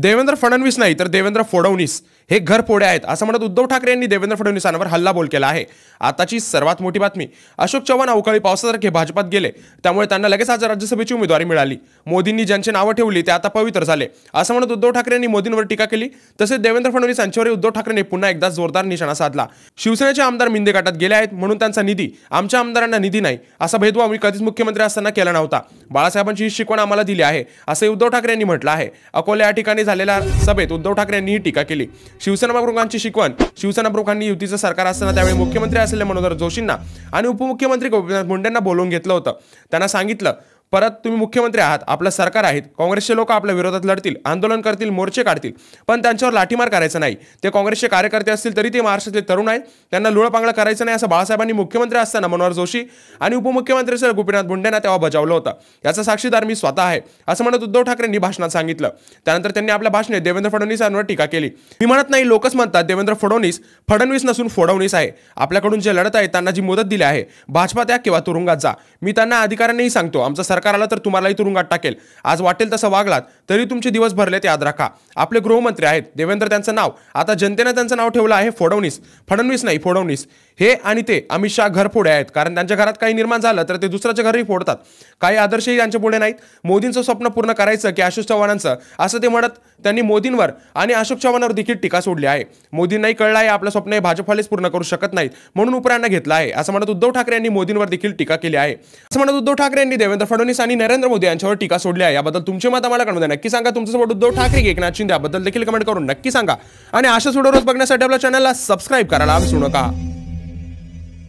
देवेंद्र फडणवीस नाही तर देवेंद्र फडणवीस हे घरफोडे आहेत असं म्हणत उद्धव ठाकरे यांनी देवेंद्र फडणवीसांवर बोल केला आहे आताची सर्वात मोठी बातमी अशोक चव्हाण अवकाळी पावसासारखे भाजपात गेले त्यामुळे त्यांना लगेच आज राज्यसभेची उमेदवारी मिळाली मोदींनी ज्यांची नावं ठेवली ते आता पवित्र झाले असं म्हणत उद्धव ठाकरे यांनी मोदींवर टीका केली तसेच देवेंद्र फडणवीस यांच्यावर उद्धव ठाकरेंनी पुन्हा एकदा जोरदार निशाणा साधला शिवसेनेचे आमदार मिंदे गटात गेले आहेत म्हणून त्यांचा निधी आमच्या आमदारांना निधी नाही असा भेदभाव आम्ही कधीच मुख्यमंत्री असताना केला नव्हता बाळासाहेबांची ही शिकवण आम्हाला दिली आहे असं उद्धव ठाकरे यांनी म्हटलं आहे अकोला या ठिकाणी झालेल्या सभेत उद्धव ठाकरे यांनी ही टीका केली शिवसेना प्रमुखांची शिकवण शिवसेना प्रमुखांनी युतीचं सरकार असताना त्यावेळी मुख्यमंत्री असलेले मनोहर जोशींना आणि उपमुख्यमंत्री गोपीनाथ मुंडेंना बोलवून घेतलं होतं त्यांना सांगितलं परत तुम्ही मुख्यमंत्री आहात आपलं सरकार आहेत काँग्रेसचे लोक आपल्या विरोधात लढतील आंदोलन करतील मोर्चे काढतील पण त्यांच्यावर लाठीमार करायचा नाही ते काँग्रेसचे कार्यकर्ते असतील तरी ते महाराष्ट्रातले तरुण आहेत त्यांना लुळपांगळा करायचं नाही असं बाळासाहेबांनी मुख्यमंत्री असताना मनोहर जोशी आणि उपमुख्यमंत्री सर गोपीनाथ मुंडेंना तेव्हा बजावलं होतं याचा साक्षीदार मी स्वतः आहे असं म्हणत उद्धव ठाकरेंनी भाषणात सांगितलं त्यानंतर त्यांनी आपल्या भाषणे देवेंद्र फडणवीसांवर टीका केली मी म्हणत नाही लोकच म्हणतात देवेंद्र फडणवीस फडणवीस नसून फोडवणीस आहे आपल्याकडून जे लढत आहेत त्यांना जी मुदत दिली आहे भाजपा त्या किंवा तुरुंगात जा मी त्यांना अधिकाऱ्यांनाही सांगतो आमचा सरकार आलं तर तुम्हालाही तुरुंगात टाकेल आज वाटेल तसं वागलात तरी तुमचे दिवस भरले याद राखा आपले गृहमंत्री आहेत देवेंद्र त्यांचं नाव आता जनतेनं त्यांचं नाव ठेवलं आहे फोडवणीस फडणवीस नाही फोडवणीस हे आणि ते अमित शहा घरफोडे आहेत कारण त्यांच्या घरात काही निर्माण झालं तर ते दुसऱ्याच्या घरही फोडतात काही आदर्शही त्यांच्या पुढे नाहीत मोदींचं स्वप्न पूर्ण करायचं की अशोक चव्हाणांचं असं ते म्हणत त्यांनी मोदींवर आणि अशोक चव्हाणांवर देखील टीका सोडली आहे मोदींनाही कळलं आहे आपलं स्वप्न हे भाजपवालेच पूर्ण करू शकत नाहीत म्हणून उपरांना घेतलं आहे असं म्हणत उद्धव ठाकरे यांनी मोदींवर देखील टीका केली आहे असं म्हणत उद्धव ठाकरे यांनी देवेंद्र फडणवीस फडणवीस आणि नरेंद्र मोदी यांच्यावर टीका सोडली आहे याबद्दल तुमचे मत आम्हाला कमेंट नक्की सांगा सोबत उद्धव ठाकरे एकनाथ शिंदे याबद्दल देखील कमेंट करून नक्की सांगा आणि अशा सोडवत रोज बघण्यासाठी आपल्या चॅनलला सबस्क्राईब करायला विसरू नका